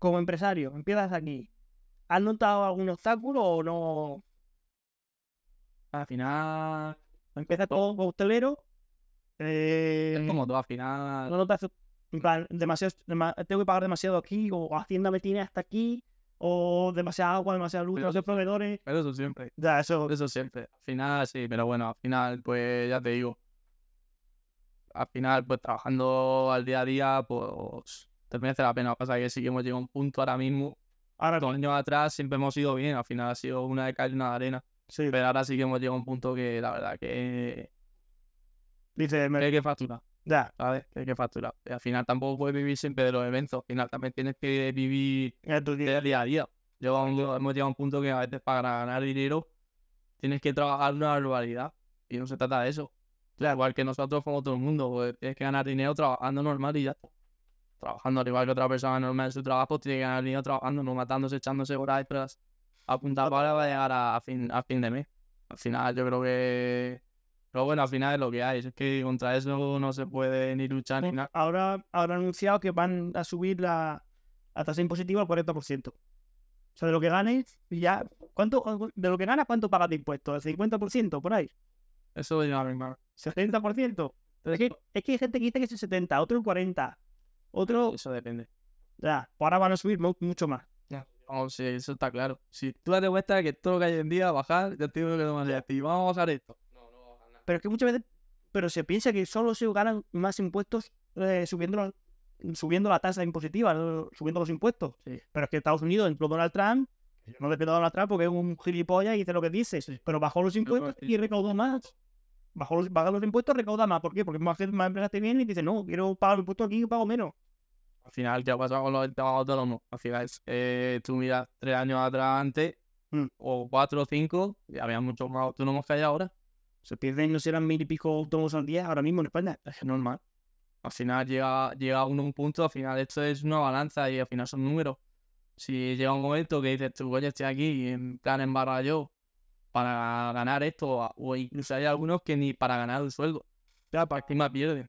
como empresario, empiezas aquí. ¿Has notado algún obstáculo o no? Al final. Empieza todo hostelero. Eh... es como todo, al final. No notas. En plan, demasiado, tengo que pagar demasiado aquí, o Hacienda me tiene hasta aquí, o demasiada agua, demasiada luz, los proveedores. Pero eso siempre. Ya, eso. Eso siempre. Al final, sí, pero bueno, al final, pues ya te digo. Al final, pues trabajando al día a día, pues también merece la pena. Pasa que sí que hemos llegado a un punto ahora mismo. Ahora dos años atrás siempre hemos ido bien, al final ha sido una de cal y una de arena. Sí. Pero ahora sí que hemos llegado a un punto que la verdad que. Dice, hay que facturar. Ya. A Que hay que facturar. al final tampoco puedes vivir siempre de los eventos. Al final también tienes que vivir tu día. a día. Yo, hemos llegado a un punto que a veces para ganar dinero tienes que trabajar una barbaridad. Y no se trata de eso. Claro. Igual que nosotros, como todo el mundo, pues, tienes que ganar dinero trabajando normal y ya trabajando al igual que otra persona normal en su trabajo, tiene que haber ido trabajando, no matándose, echándose horas tras apuntar para llegar a, fin, a fin de mes. Al final yo creo que... Pero bueno, al final es lo que hay. Es que contra eso no se puede ni luchar ni nada. Ahora, ahora han anunciado que van a subir la, la tasa impositiva al 40%. O sea, de lo que ganes, ya... ¿Cuánto, de lo que ganas, ¿cuánto pagas de impuestos? ¿El 50% por ahí? Eso lo ¿70%? es, que, es que hay gente que dice que es el 70, otro el 40. Otro. Eso depende. Ya, ahora van a subir mucho más. Ya. Oh, sí, eso está claro. Si tú das cuenta que todo lo que hay en día bajar, ya tengo que tomar vamos a bajar esto. No, no nada. Pero es que muchas veces. Pero se piensa que solo se ganan más impuestos eh, subiendo, subiendo la tasa impositiva, subiendo los impuestos. Pero es que Estados Unidos, en Donald Trump, no depende de Donald Trump porque es un gilipollas y dice lo que dice, pero bajó los impuestos y recaudó más bajo los, los impuestos, recauda más. ¿Por qué? Porque más, más empresas te vienen y te dicen, no, quiero pagar los impuestos aquí pago menos. Al final te ha pasado con los autónomos. Al final, eh, tú miras tres años atrás antes, mm. o cuatro o cinco, y había muchos más autónomos que hay ahora. Se pierden, no serán mil y pico autónomos al día ahora mismo en España. Es normal. Al final llega, llega uno a un punto, al final esto es una balanza y al final son números. Si llega un momento que dices tú, oye, estoy aquí, y en plan embarra yo, para ganar esto, o incluso hay algunos que ni para ganar el sueldo. sea, para que más pierden.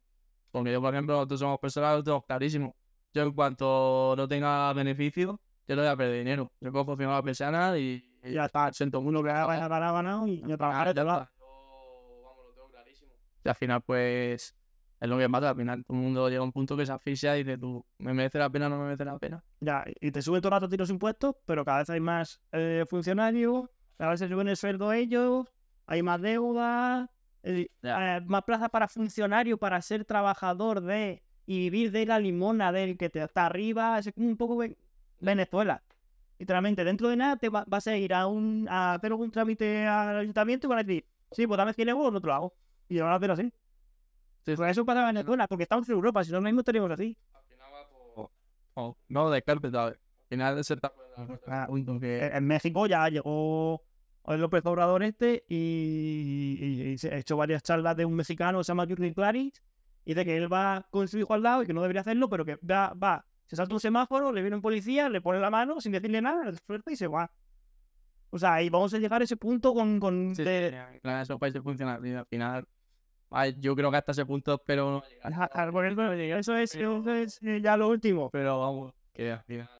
Porque yo, por ejemplo, nosotros somos personas, tengo clarísimo. Yo, en cuanto no tenga beneficio, yo no voy a perder dinero. Yo cojo firma la persona y, y, ya está. Siento uno que ha ganado y yo trabajaré, te nada. Yo, vamos, lo tengo clarísimo. Y al final, pues, es lo que mata. Al final, todo el mundo llega a un punto que se asfixia y dice tú, ¿me merece la pena o no me merece la pena? Ya, y te sube todo el rato tiros impuestos, pero cada vez hay más eh, funcionarios a veces suben el sueldo ellos, hay más deuda, eh, eh, más plaza para funcionario, para ser trabajador de y vivir de la limona del que te está arriba, es un poco Venezuela. Literalmente, dentro de nada te vas a ir a, un, a hacer algún trámite al ayuntamiento y van a decir, sí, pues dame 100 euros, no te lo hago. Y lo van a hacer así. Pues eso pasa en Venezuela, porque estamos en Europa, si no, mismo estaríamos así. no, de carpeta, al final ah, de ser... Ah, en México ya llegó López Obrador este y, se ha hecho varias charlas de un mexicano que se llama Jurgen Clarich y de que él va con su hijo al lado y que no debería hacerlo, pero que va, va se salta un semáforo, le viene un policía, le pone la mano sin decirle nada, le suelta y se va. O sea, y vamos a llegar a ese punto con... con claro, esos países funcionan al final... yo creo que hasta ese punto pero no ah, ah, Eso es, eso es eh, ya lo último. Pero vamos, que al final...